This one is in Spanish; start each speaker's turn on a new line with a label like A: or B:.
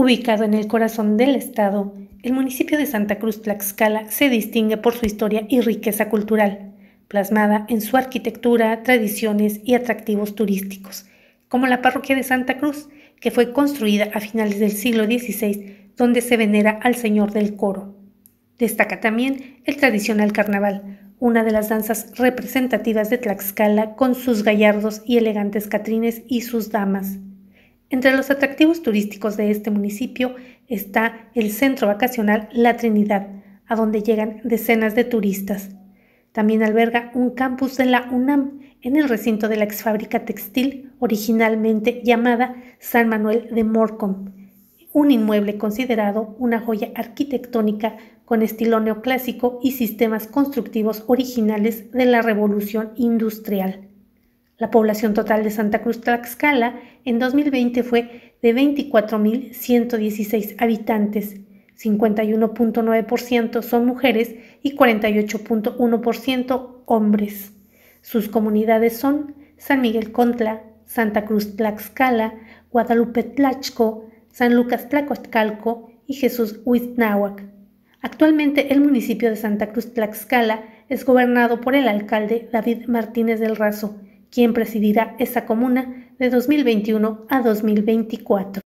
A: Ubicado en el corazón del estado, el municipio de Santa Cruz Tlaxcala se distingue por su historia y riqueza cultural, plasmada en su arquitectura, tradiciones y atractivos turísticos, como la parroquia de Santa Cruz, que fue construida a finales del siglo XVI, donde se venera al Señor del Coro. Destaca también el tradicional carnaval, una de las danzas representativas de Tlaxcala con sus gallardos y elegantes catrines y sus damas. Entre los atractivos turísticos de este municipio está el centro vacacional La Trinidad, a donde llegan decenas de turistas. También alberga un campus de la UNAM en el recinto de la exfábrica textil originalmente llamada San Manuel de Morcom, un inmueble considerado una joya arquitectónica con estilo neoclásico y sistemas constructivos originales de la revolución industrial. La población total de Santa Cruz Tlaxcala en 2020 fue de 24.116 habitantes. 51.9% son mujeres y 48.1% hombres. Sus comunidades son San Miguel Contla, Santa Cruz Tlaxcala, Guadalupe Tlaxco, San Lucas Tlaxcalco y Jesús Huitnáhuac. Actualmente el municipio de Santa Cruz Tlaxcala es gobernado por el alcalde David Martínez del Razo quien presidirá esa comuna de 2021 a 2024.